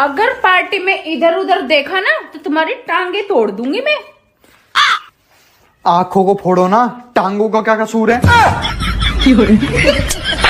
अगर पार्टी में इधर उधर देखा ना तो तुम्हारी टांगे तोड़ दूंगी मैं आंखों को फोड़ो ना टांगों का क्या कसूर है